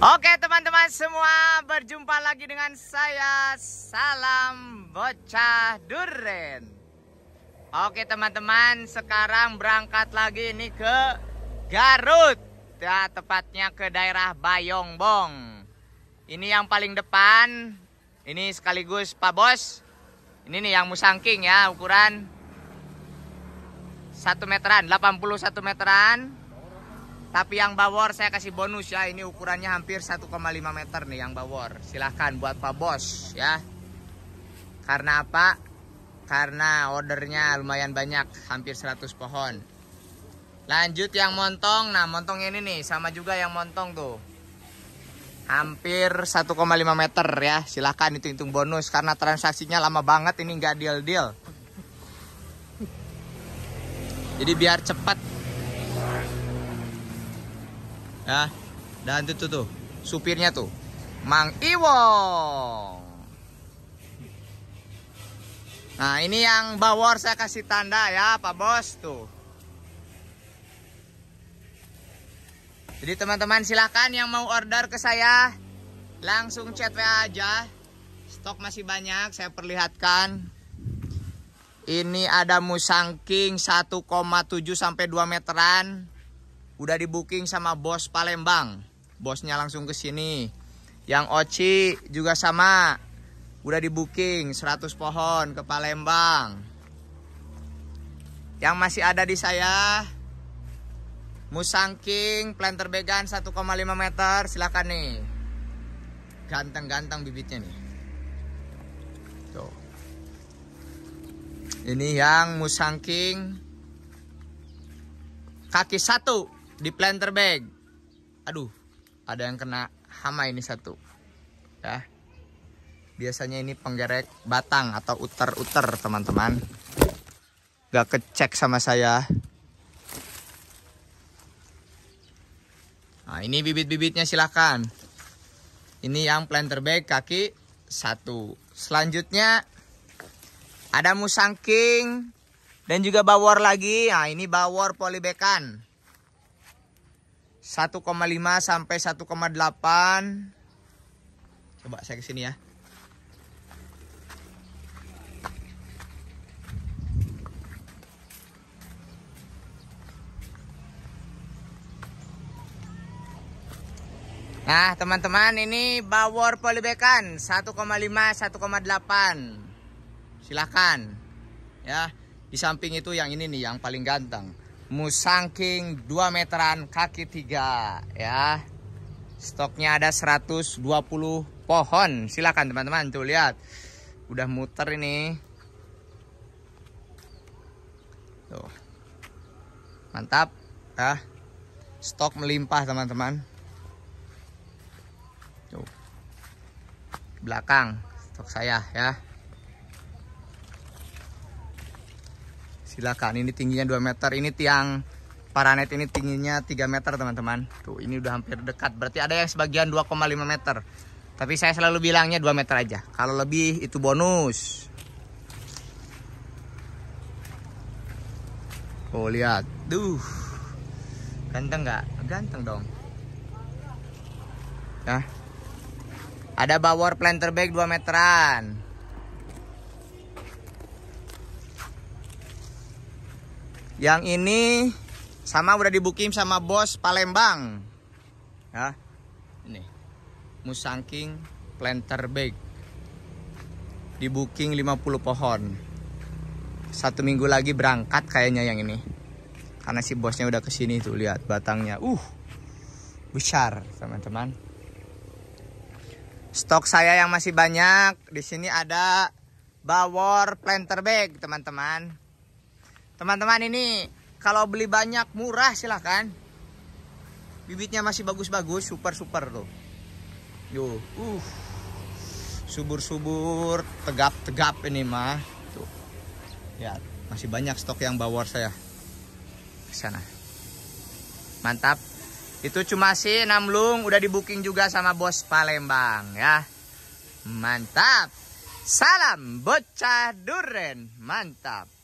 Oke teman-teman semua berjumpa lagi dengan saya Salam Bocah Duren Oke teman-teman sekarang berangkat lagi ini ke Garut ya, Tepatnya ke daerah Bayongbong Ini yang paling depan Ini sekaligus Pak Bos Ini nih yang musangking ya ukuran 1 meteran 81 meteran tapi yang bawor saya kasih bonus ya. Ini ukurannya hampir 1,5 meter nih yang bawor. Silahkan buat Pak Bos ya. Karena apa? Karena ordernya lumayan banyak, hampir 100 pohon. Lanjut yang montong. Nah, montong ini nih sama juga yang montong tuh. Hampir 1,5 meter ya. Silahkan hitung-hitung bonus karena transaksinya lama banget ini nggak deal-deal. Jadi biar cepat ya dan itu tuh, supirnya tuh Mang Iwong nah ini yang bawor saya kasih tanda ya Pak Bos tuh jadi teman-teman silahkan yang mau order ke saya langsung chat WA aja stok masih banyak saya perlihatkan ini ada Musang King 1,7 sampai 2 meteran udah di booking sama bos Palembang bosnya langsung ke sini yang Oci juga sama udah di booking 100 pohon ke Palembang yang masih ada di saya Musang King planter began 1,5 meter silakan nih ganteng-ganteng bibitnya nih ini yang musangking kaki satu di planter bag aduh ada yang kena hama ini satu ya biasanya ini penggerek batang atau uter-uter teman-teman gak kecek sama saya nah ini bibit-bibitnya silahkan ini yang planter bag kaki satu selanjutnya ada musang king dan juga bawor lagi nah ini bawor polybekan. 1,5 sampai 1,8 coba saya ke sini ya Nah teman-teman ini bawor polybekan 1,5 1,8 silahkan ya di samping itu yang ini nih yang paling ganteng musangking 2 meteran kaki 3 ya stoknya ada 120 pohon silakan teman-teman tuh lihat udah muter ini tuh mantap ya stok melimpah teman-teman tuh belakang stok saya ya silakan ini tingginya 2 meter ini tiang paranet ini tingginya 3 meter teman-teman tuh ini udah hampir dekat berarti ada yang sebagian 2,5 meter tapi saya selalu bilangnya 2 meter aja kalau lebih itu bonus oh lihat duh ganteng nggak ganteng dong nah ada bawor planter bag 2 meteran Yang ini sama udah dibuking sama bos Palembang. Ya. Ini. Musangking planter bag. dibuking 50 pohon. Satu minggu lagi berangkat kayaknya yang ini. Karena si bosnya udah kesini tuh lihat batangnya. Uh. Besar, teman-teman. Stok saya yang masih banyak. Di sini ada Bawor planter bag, teman-teman. Teman-teman ini kalau beli banyak murah silahkan. Bibitnya masih bagus-bagus, super-super tuh. Yo, uh. Subur-subur, tegap-tegap ini mah. Tuh. Ya, masih banyak stok yang bawa saya. Ke sana. Mantap. Itu cuma si namlung udah di booking juga sama bos Palembang ya. Mantap. Salam bocah duren. Mantap.